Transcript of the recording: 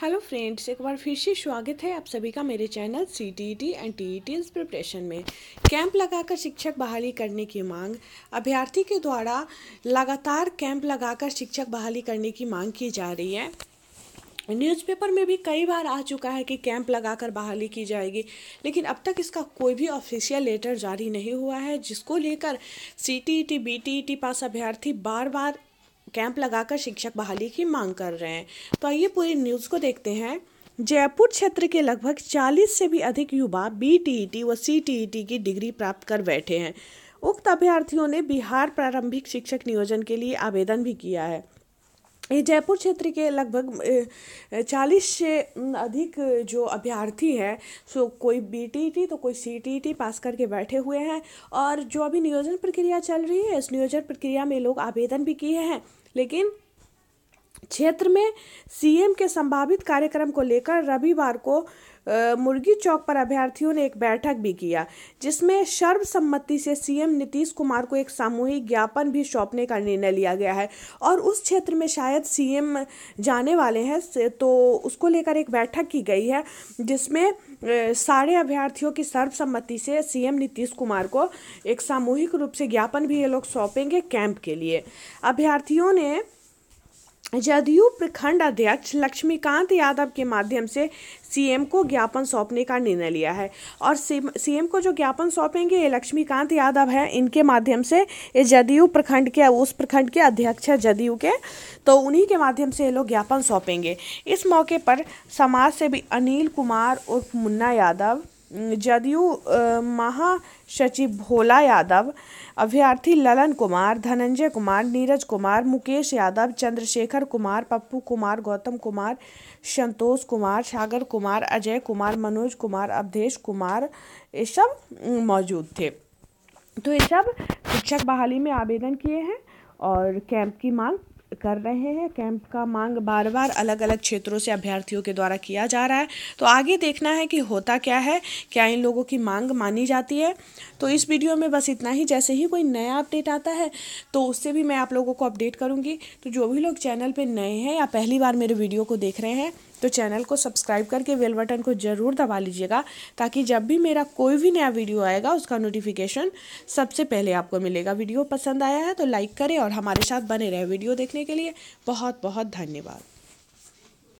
hello friends एक बार फिर से स्वागत है आप सभी का मेरे channel C T T and T T preparation में कैंप लगाकर शिक्षक बहाली करने की मांग अभ्यर्थी के द्वारा लगातार कैंप लगाकर शिक्षक बहाली करने की मांग की जा रही है न्यूज़पेपर में भी कई बार आ चुका है कि कैंप लगाकर बहाली की जाएगी लेकिन अब तक इसका कोई भी ऑफिशियल लेटर जारी नहीं हुआ है जिसको लेकर C T E T B T E T pass अभ्यर्थी बार बार कैंप लगाकर शिक्षक बहाली की मांग कर रहे हैं तो आइए पूरी न्यूज़ को देखते हैं जयपुर क्षेत्र के लगभग 40 से भी अधिक युवा बी e व सी e की डिग्री प्राप्त कर बैठे हैं उक्त अभ्यर्थियों ने बिहार प्रारंभिक शिक्षक नियोजन के लिए आवेदन भी किया है ये जयपुर क्षेत्र के लगभग चालीस से अधिक जो अभ्यर्थी हैं सो कोई बीटीटी e तो कोई सीटीटी e पास करके बैठे हुए हैं और जो अभी नियोजन प्रक्रिया चल रही है इस नियोजन प्रक्रिया में लोग आवेदन भी किए हैं लेकिन क्षेत्र में सीएम के संभावित कार्यक्रम को लेकर रविवार को मुर्गी चौक पर अभ्यर्थियों ने एक बैठक भी किया जिसमें सर्वसम्मति से सीएम नीतीश कुमार को एक सामूहिक ज्ञापन भी सौंपने का निर्णय लिया गया है और उस क्षेत्र में शायद सीएम जाने वाले हैं तो उसको लेकर एक बैठक की गई है जिसमें सारे अभ्यर्थियों की सर्वसम्मति से सीएम नीतीश कुमार को एक सामूहिक रूप से ज्ञापन भी ये लोग सौंपेंगे कैंप के लिए अभ्यर्थियों ने जदयू प्रखंड अध्यक्ष लक्ष्मीकांत यादव के माध्यम से सीएम को ज्ञापन सौंपने का निर्णय लिया है और सीएम को जो ज्ञापन सौंपेंगे ये लक्ष्मीकांत यादव है इनके माध्यम से ये जदयू प्रखंड के उस प्रखंड के अध्यक्ष है जदयू के तो उन्हीं के माध्यम से ये लोग ज्ञापन सौंपेंगे इस मौके पर समाज से भी अनिल कुमार उर्फ मुन्ना यादव जदयू महासचिव भोला यादव अभ्यर्थी ललन कुमार धनंजय कुमार नीरज कुमार मुकेश यादव चंद्रशेखर कुमार पप्पू कुमार गौतम कुमार संतोष कुमार सागर कुमार अजय कुमार मनोज कुमार अवधेश कुमार ये सब मौजूद थे तो ये सब शिक्षक बहाली में आवेदन किए हैं और कैंप की मांग कर रहे हैं कैंप का मांग बार बार अलग अलग क्षेत्रों से अभ्यर्थियों के द्वारा किया जा रहा है तो आगे देखना है कि होता क्या है क्या इन लोगों की मांग मानी जाती है तो इस वीडियो में बस इतना ही जैसे ही कोई नया अपडेट आता है तो उससे भी मैं आप लोगों को अपडेट करूँगी तो जो भी लोग चैनल पर नए हैं या पहली बार मेरे वीडियो को देख रहे हैं तो चैनल को सब्सक्राइब करके बेल बटन को ज़रूर दबा लीजिएगा ताकि जब भी मेरा कोई भी नया वीडियो आएगा उसका नोटिफिकेशन सबसे पहले आपको मिलेगा वीडियो पसंद आया है तो लाइक करें और हमारे साथ बने रहे वीडियो देखने के लिए बहुत बहुत धन्यवाद